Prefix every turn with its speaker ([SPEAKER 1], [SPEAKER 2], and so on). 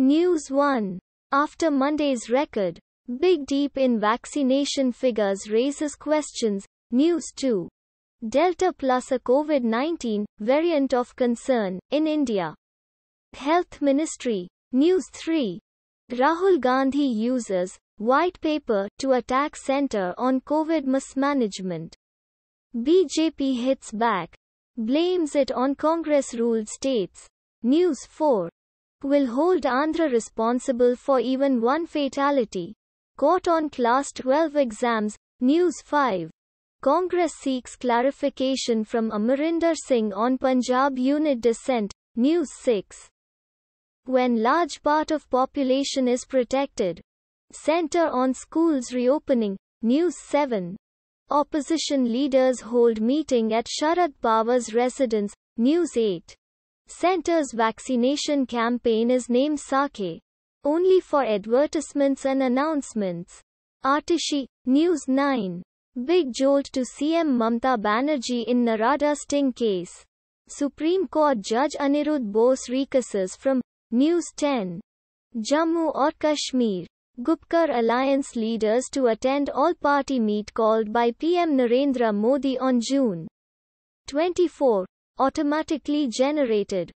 [SPEAKER 1] News 1. After Monday's record, big deep in vaccination figures raises questions. News 2. Delta plus a COVID 19 variant of concern in India. Health Ministry. News 3. Rahul Gandhi uses white paper to attack center on COVID mismanagement. BJP hits back, blames it on Congress ruled states. News 4 will hold Andhra responsible for even one fatality. Caught on Class 12 exams, News 5. Congress seeks clarification from Amarinder Singh on Punjab unit dissent, News 6. When large part of population is protected. Center on schools reopening, News 7. Opposition leaders hold meeting at Sharad Pawar's residence, News 8. Center's vaccination campaign is named Sake. Only for advertisements and announcements. Artishi, News 9. Big jolt to CM Mamta Banerjee in Narada sting case. Supreme Court Judge Anirudh Bose recusses from News 10. Jammu or Kashmir. Gupkar alliance leaders to attend all-party meet called by PM Narendra Modi on June 24 automatically generated